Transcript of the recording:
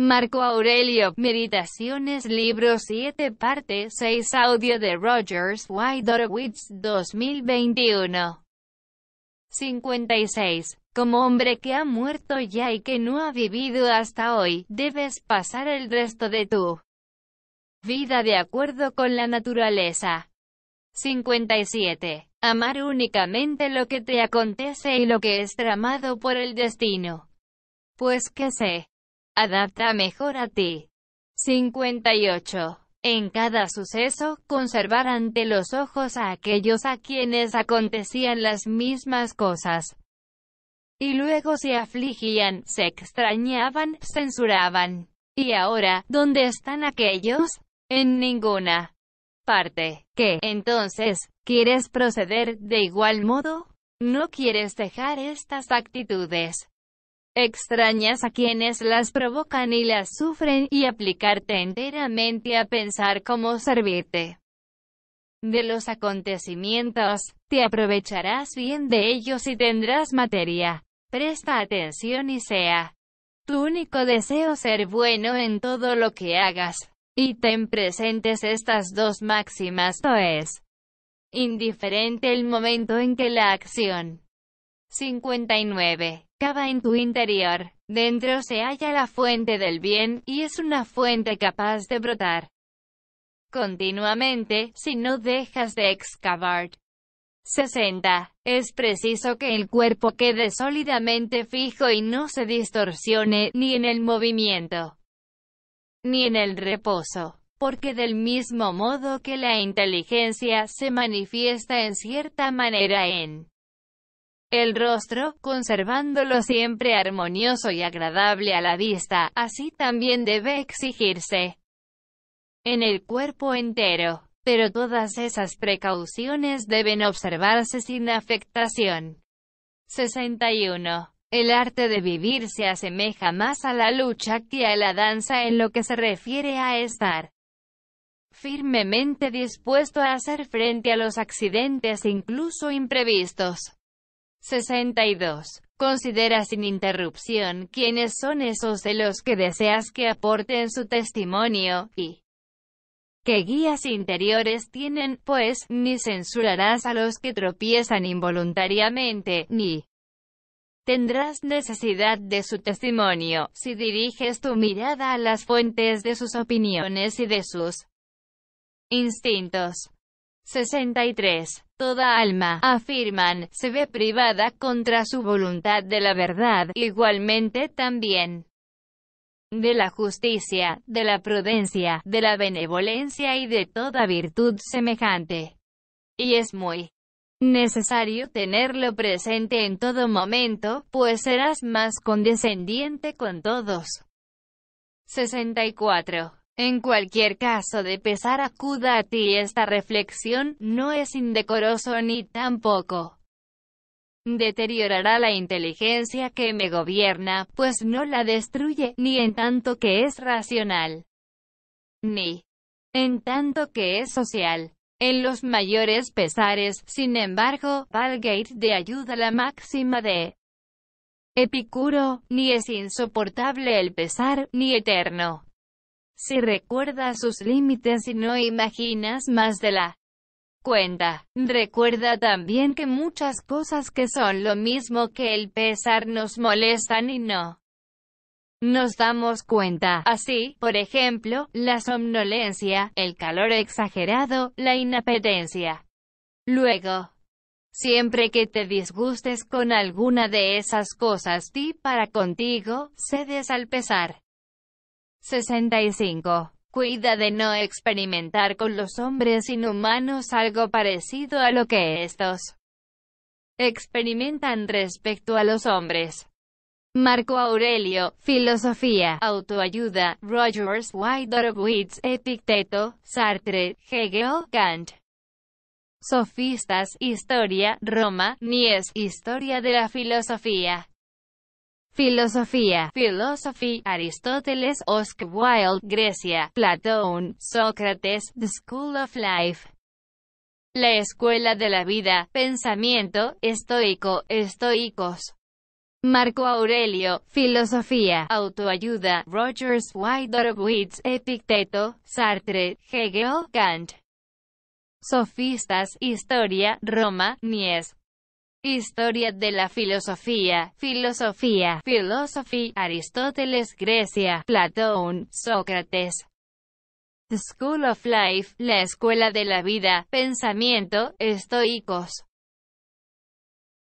Marco Aurelio, Meditaciones, libro 7, parte 6, audio de Rogers Widorowitz, 2021. 56. Como hombre que ha muerto ya y que no ha vivido hasta hoy, debes pasar el resto de tu vida de acuerdo con la naturaleza. 57. Amar únicamente lo que te acontece y lo que es tramado por el destino. Pues que sé adapta mejor a ti. 58. En cada suceso, conservar ante los ojos a aquellos a quienes acontecían las mismas cosas. Y luego se afligían, se extrañaban, censuraban. Y ahora, ¿dónde están aquellos? En ninguna parte. ¿Qué, entonces, quieres proceder de igual modo? ¿No quieres dejar estas actitudes? extrañas a quienes las provocan y las sufren, y aplicarte enteramente a pensar cómo servirte de los acontecimientos, te aprovecharás bien de ellos y tendrás materia. Presta atención y sea tu único deseo ser bueno en todo lo que hagas. Y ten presentes estas dos máximas, to es indiferente el momento en que la acción 59. Cava en tu interior. Dentro se halla la fuente del bien, y es una fuente capaz de brotar continuamente si no dejas de excavar. 60. Es preciso que el cuerpo quede sólidamente fijo y no se distorsione ni en el movimiento ni en el reposo, porque del mismo modo que la inteligencia se manifiesta en cierta manera en el rostro, conservándolo siempre armonioso y agradable a la vista, así también debe exigirse en el cuerpo entero. Pero todas esas precauciones deben observarse sin afectación. 61. El arte de vivir se asemeja más a la lucha que a la danza en lo que se refiere a estar firmemente dispuesto a hacer frente a los accidentes incluso imprevistos. 62. Considera sin interrupción quiénes son esos de los que deseas que aporten su testimonio, y qué guías interiores tienen, pues, ni censurarás a los que tropiezan involuntariamente, ni tendrás necesidad de su testimonio, si diriges tu mirada a las fuentes de sus opiniones y de sus instintos. 63 toda alma, afirman, se ve privada contra su voluntad de la verdad, igualmente también de la justicia, de la prudencia, de la benevolencia y de toda virtud semejante. Y es muy necesario tenerlo presente en todo momento, pues serás más condescendiente con todos. 64. En cualquier caso de pesar acuda a ti esta reflexión, no es indecoroso ni tampoco deteriorará la inteligencia que me gobierna, pues no la destruye, ni en tanto que es racional, ni en tanto que es social. En los mayores pesares, sin embargo, Palgate de ayuda la máxima de Epicuro, ni es insoportable el pesar, ni eterno. Si recuerdas sus límites y no imaginas más de la cuenta. Recuerda también que muchas cosas que son lo mismo que el pesar nos molestan y no nos damos cuenta. Así, por ejemplo, la somnolencia, el calor exagerado, la inapetencia. Luego, siempre que te disgustes con alguna de esas cosas, ti para contigo, cedes al pesar. 65. Cuida de no experimentar con los hombres inhumanos algo parecido a lo que estos experimentan respecto a los hombres. Marco Aurelio, Filosofía, Autoayuda, Rogers, Dorowitz, Epicteto, Sartre, Hegel, Kant. Sofistas, Historia, Roma, Nies, Historia de la Filosofía. Filosofía, Philosophy, Aristóteles, Oscar Wilde, Grecia, Platón, Sócrates, The School of Life. La escuela de la vida, pensamiento, estoico, estoicos. Marco Aurelio, Filosofía, Autoayuda, Rogers, Whiteorowitz, Epicteto, Sartre, Hegel, Kant. Sofistas, Historia, Roma, Nies. Historia de la filosofía, filosofía, filosofía, Aristóteles, Grecia, Platón, Sócrates. School of Life, la escuela de la vida, pensamiento, estoicos.